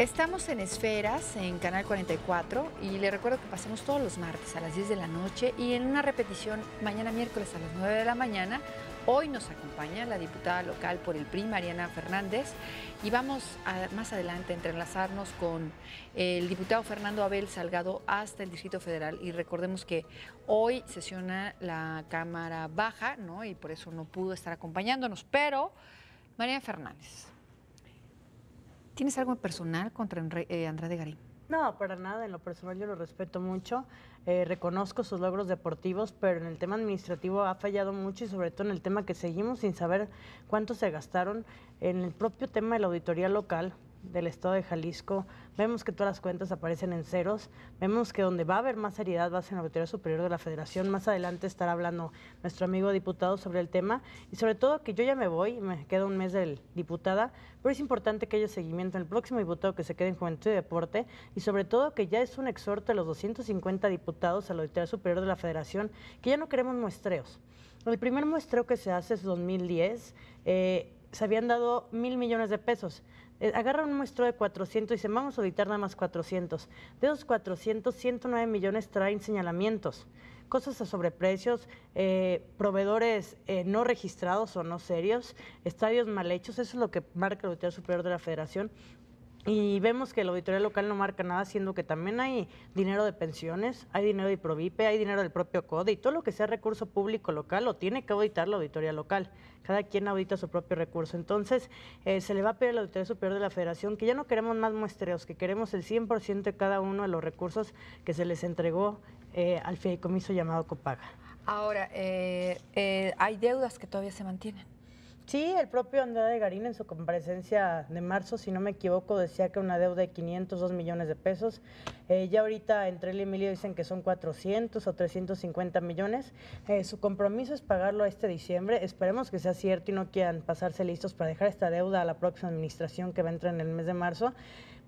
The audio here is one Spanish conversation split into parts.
Estamos en Esferas, en Canal 44, y le recuerdo que pasamos todos los martes a las 10 de la noche y en una repetición mañana miércoles a las 9 de la mañana. Hoy nos acompaña la diputada local por el PRI, Mariana Fernández, y vamos más adelante a entrelazarnos con el diputado Fernando Abel Salgado hasta el Distrito Federal. Y recordemos que hoy sesiona la Cámara Baja, ¿no? Y por eso no pudo estar acompañándonos, pero Mariana Fernández. ¿Tienes algo personal contra eh, Andrade Garín? No, para nada. En lo personal yo lo respeto mucho. Eh, reconozco sus logros deportivos, pero en el tema administrativo ha fallado mucho y sobre todo en el tema que seguimos sin saber cuánto se gastaron en el propio tema de la auditoría local del estado de Jalisco, vemos que todas las cuentas aparecen en ceros, vemos que donde va a haber más seriedad va a ser en la Auditoría Superior de la Federación, más adelante estará hablando nuestro amigo diputado sobre el tema y sobre todo que yo ya me voy, me queda un mes de diputada, pero es importante que haya seguimiento en el próximo diputado que se quede en Juventud y Deporte y sobre todo que ya es un exhorto a los 250 diputados a la Auditoría Superior de la Federación que ya no queremos muestreos. El primer muestreo que se hace es 2010 se habían dado mil millones de pesos. agarran eh, agarra un muestro de 400 y dicen, vamos a auditar nada más 400. De esos 400, 109 millones traen señalamientos, cosas a sobreprecios, eh, proveedores eh, no registrados o no serios, estadios mal hechos, eso es lo que marca el Auditorio Superior de la Federación y vemos que la auditoría local no marca nada, siendo que también hay dinero de pensiones, hay dinero de Provipe, hay dinero del propio CODE y todo lo que sea recurso público local lo tiene que auditar la auditoría local. Cada quien audita su propio recurso. Entonces, eh, se le va a pedir a la Auditoría Superior de la Federación que ya no queremos más muestreos, que queremos el 100% de cada uno de los recursos que se les entregó eh, al fideicomiso llamado Copaga. Ahora, eh, eh, hay deudas que todavía se mantienen. Sí, el propio Andrade Garín en su comparecencia de marzo, si no me equivoco, decía que una deuda de 502 millones de pesos. Eh, ya ahorita entre él y Emilio dicen que son 400 o 350 millones. Eh, su compromiso es pagarlo este diciembre. Esperemos que sea cierto y no quieran pasarse listos para dejar esta deuda a la próxima administración que va a entrar en el mes de marzo.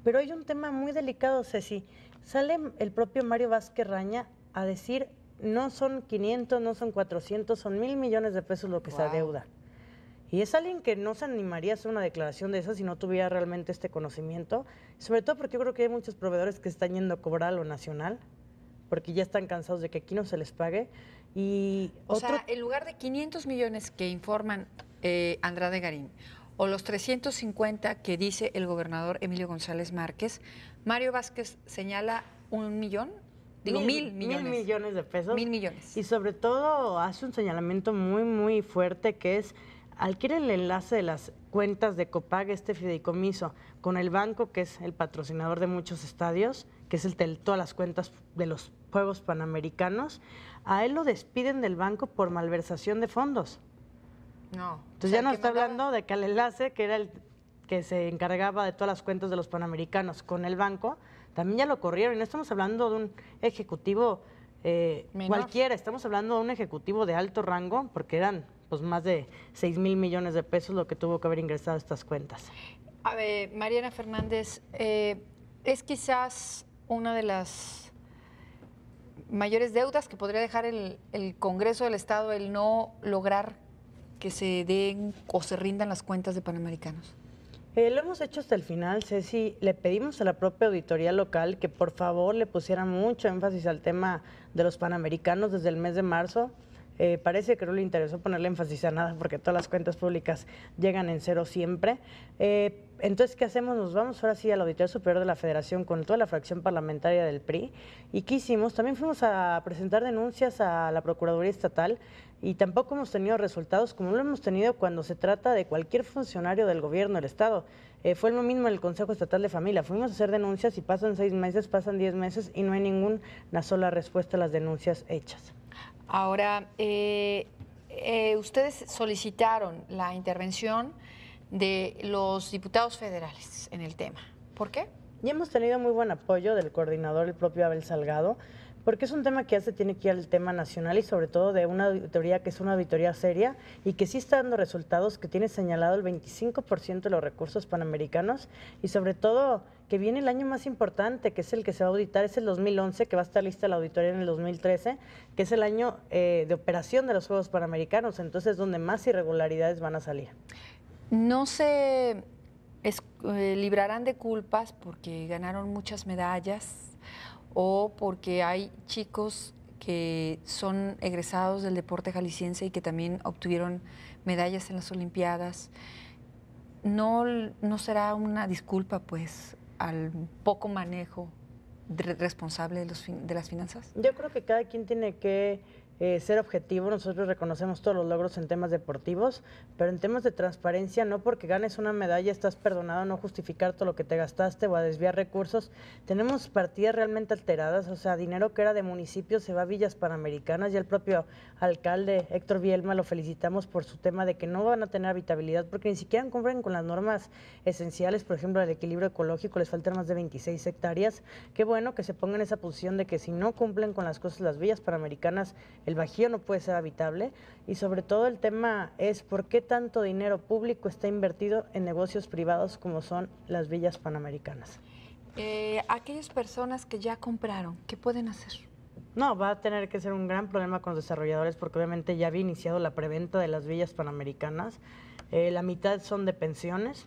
Pero hay un tema muy delicado, Ceci. Sale el propio Mario Vázquez Raña a decir no son 500, no son 400, son mil millones de pesos lo que es se deuda. Y es alguien que no se animaría a hacer una declaración de esa si no tuviera realmente este conocimiento, sobre todo porque yo creo que hay muchos proveedores que están yendo a cobrar lo nacional, porque ya están cansados de que aquí no se les pague. Y o sea, en lugar de 500 millones que informan eh, Andrade Garín, o los 350 que dice el gobernador Emilio González Márquez, Mario Vázquez señala un millón Digo, mil, mil, millones. Mil millones de pesos. Mil millones. Y sobre todo hace un señalamiento muy, muy fuerte que es adquiere el enlace de las cuentas de Copag, este fideicomiso, con el banco que es el patrocinador de muchos estadios, que es el de todas las cuentas de los Juegos Panamericanos, a él lo despiden del banco por malversación de fondos. No. Entonces ya no está hablando de que el enlace, que era el que se encargaba de todas las cuentas de los Panamericanos con el banco, también ya lo corrieron. Y no estamos hablando de un ejecutivo eh, cualquiera, estamos hablando de un ejecutivo de alto rango, porque eran pues más de 6 mil millones de pesos lo que tuvo que haber ingresado a estas cuentas. A ver, Mariana Fernández, eh, es quizás una de las mayores deudas que podría dejar el, Congreso del Estado el no lograr que se den o se rindan las cuentas de Panamericanos? Eh, lo hemos hecho hasta el final, Ceci. Le pedimos a la propia auditoría local que por favor le pusiera mucho énfasis al tema de los Panamericanos desde el mes de marzo. Eh, parece que no le interesó ponerle énfasis a nada porque todas las cuentas públicas llegan en cero siempre. Eh, entonces, ¿qué hacemos? Nos vamos ahora sí al Auditorio Superior de la Federación con toda la fracción parlamentaria del PRI. ¿Y qué hicimos? También fuimos a presentar denuncias a la Procuraduría Estatal y tampoco hemos tenido resultados como lo hemos tenido cuando se trata de cualquier funcionario del gobierno del Estado. Eh, fue lo mismo en el Consejo Estatal de Familia. Fuimos a hacer denuncias y pasan seis meses, pasan diez meses y no hay ninguna sola respuesta a las denuncias hechas. Ahora, eh, eh, ustedes solicitaron la intervención de los diputados federales en el tema. ¿Por qué? Y hemos tenido muy buen apoyo del coordinador, el propio Abel Salgado, porque es un tema que ya se tiene que ir al tema nacional y sobre todo de una auditoría que es una auditoría seria y que sí está dando resultados, que tiene señalado el 25% de los recursos panamericanos y sobre todo que viene el año más importante, que es el que se va a auditar, es el 2011, que va a estar lista la auditoría en el 2013, que es el año eh, de operación de los Juegos Panamericanos, entonces es donde más irregularidades van a salir. No se eh, librarán de culpas porque ganaron muchas medallas o porque hay chicos que son egresados del deporte jalisciense y que también obtuvieron medallas en las Olimpiadas. No, no será una disculpa, pues, al poco manejo responsable de, los, de las finanzas? Yo creo que cada quien tiene que eh, ser objetivo, nosotros reconocemos todos los logros en temas deportivos, pero en temas de transparencia, no porque ganes una medalla estás perdonado, no justificar todo lo que te gastaste o a desviar recursos. Tenemos partidas realmente alteradas, o sea, dinero que era de municipios se va a villas panamericanas y el propio alcalde Héctor Bielma lo felicitamos por su tema de que no van a tener habitabilidad porque ni siquiera cumplen con las normas esenciales, por ejemplo, el equilibrio ecológico, les faltan más de 26 hectáreas. Qué bueno que se pongan en esa posición de que si no cumplen con las cosas las villas panamericanas, el Bajío no puede ser habitable y sobre todo el tema es por qué tanto dinero público está invertido en negocios privados como son las villas panamericanas. Eh, aquellas personas que ya compraron, ¿qué pueden hacer? No, va a tener que ser un gran problema con los desarrolladores porque obviamente ya había iniciado la preventa de las villas panamericanas. Eh, la mitad son de pensiones,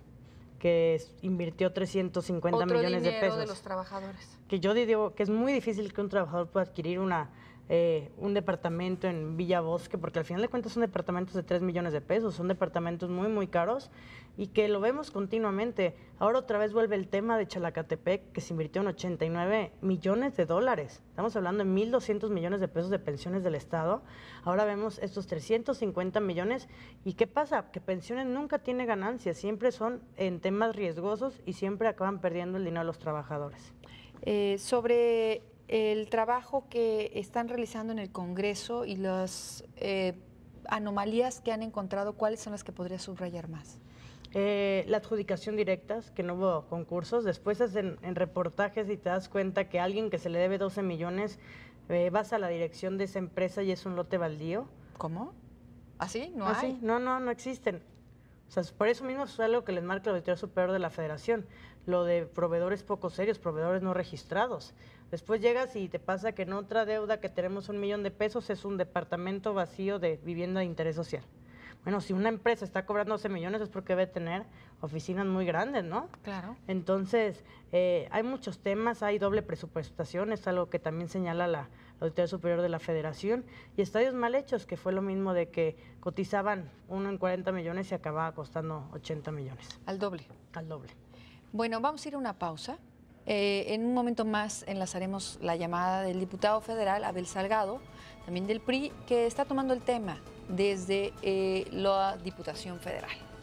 que invirtió 350 millones de pesos. de los trabajadores. Que yo digo que es muy difícil que un trabajador pueda adquirir una eh, un departamento en Villa Bosque, porque al final de cuentas son departamentos de 3 millones de pesos, son departamentos muy, muy caros y que lo vemos continuamente. Ahora otra vez vuelve el tema de Chalacatepec, que se invirtió en 89 millones de dólares. Estamos hablando de 1.200 millones de pesos de pensiones del Estado. Ahora vemos estos 350 millones. ¿Y qué pasa? Que pensiones nunca tiene ganancias, siempre son en temas riesgosos y siempre acaban perdiendo el dinero de los trabajadores. Eh, sobre el trabajo que están realizando en el Congreso y las eh, anomalías que han encontrado, ¿cuáles son las que podría subrayar más? Eh, la adjudicación directa, que no hubo concursos. Después hacen en reportajes y te das cuenta que alguien que se le debe 12 millones eh, vas a la dirección de esa empresa y es un lote baldío. ¿Cómo? ¿Así? ¿Ah, ¿No ah, hay? No, no, no existen. O sea, por eso mismo es algo que les marca la Auditoría Superior de la Federación, lo de proveedores poco serios, proveedores no registrados. Después llegas y te pasa que en otra deuda que tenemos un millón de pesos es un departamento vacío de vivienda de interés social. Bueno, si una empresa está cobrando 12 millones es porque debe tener oficinas muy grandes, ¿no? Claro. Entonces, eh, hay muchos temas, hay doble presupuestación, es algo que también señala la, autoridad Auditoría Superior de la Federación, y estadios mal hechos, que fue lo mismo de que cotizaban uno en 40 millones y acababa costando 80 millones. Al doble. Al doble. Bueno, vamos a ir a una pausa. Eh, en un momento más enlazaremos la llamada del diputado federal Abel Salgado, también del PRI, que está tomando el tema desde eh, la Diputación Federal.